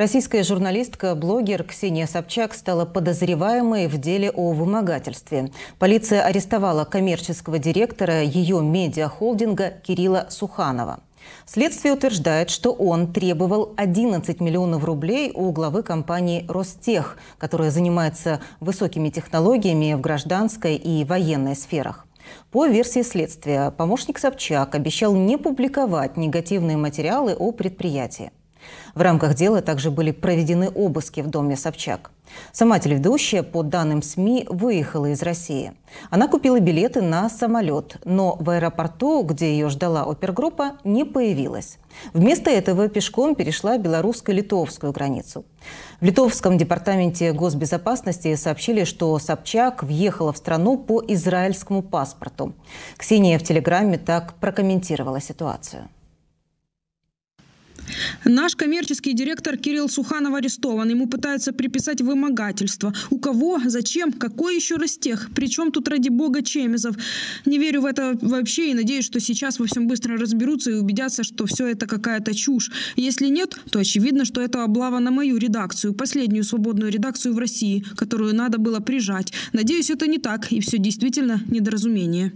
Российская журналистка, блогер Ксения Собчак стала подозреваемой в деле о вымогательстве. Полиция арестовала коммерческого директора ее медиахолдинга Кирилла Суханова. Следствие утверждает, что он требовал 11 миллионов рублей у главы компании «Ростех», которая занимается высокими технологиями в гражданской и военной сферах. По версии следствия, помощник Собчак обещал не публиковать негативные материалы о предприятии. В рамках дела также были проведены обыски в доме Собчак. Сама телеведущая, по данным СМИ, выехала из России. Она купила билеты на самолет, но в аэропорту, где ее ждала опергруппа, не появилась. Вместо этого пешком перешла белорусско-литовскую границу. В литовском департаменте госбезопасности сообщили, что Собчак въехала в страну по израильскому паспорту. Ксения в Телеграме так прокомментировала ситуацию. Наш коммерческий директор Кирилл Суханов арестован. Ему пытаются приписать вымогательство. У кого? Зачем? Какой еще растех? Причем тут ради бога Чемизов? Не верю в это вообще и надеюсь, что сейчас во всем быстро разберутся и убедятся, что все это какая-то чушь. Если нет, то очевидно, что это облава на мою редакцию, последнюю свободную редакцию в России, которую надо было прижать. Надеюсь, это не так, и все действительно недоразумение.